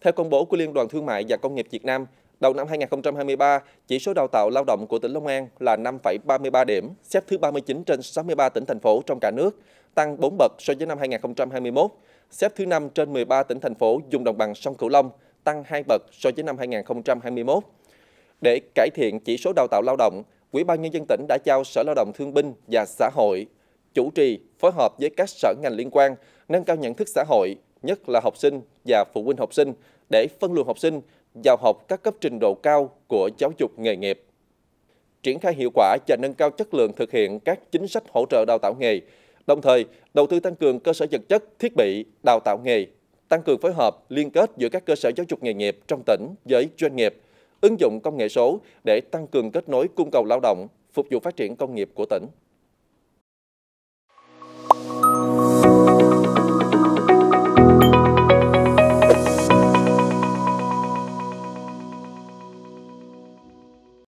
Theo công bố của Liên đoàn Thương mại và Công nghiệp Việt Nam, đầu năm 2023, chỉ số đào tạo lao động của tỉnh Long An là 5,33 điểm, xếp thứ 39 trên 63 tỉnh thành phố trong cả nước, tăng 4 bậc so với năm 2021, xếp thứ 5 trên 13 tỉnh thành phố vùng đồng bằng sông Cửu Long, tăng 2 bậc so với năm 2021. Để cải thiện chỉ số đào tạo lao động, Quỹ ban nhân dân tỉnh đã giao Sở Lao động Thương binh và Xã hội chủ trì phối hợp với các sở ngành liên quan nâng cao nhận thức xã hội nhất là học sinh và phụ huynh học sinh để phân luồng học sinh vào học các cấp trình độ cao của giáo dục nghề nghiệp. Triển khai hiệu quả và nâng cao chất lượng thực hiện các chính sách hỗ trợ đào tạo nghề, đồng thời đầu tư tăng cường cơ sở vật chất, thiết bị, đào tạo nghề, tăng cường phối hợp, liên kết giữa các cơ sở giáo dục nghề nghiệp trong tỉnh với doanh nghiệp, ứng dụng công nghệ số để tăng cường kết nối cung cầu lao động, phục vụ phát triển công nghiệp của tỉnh.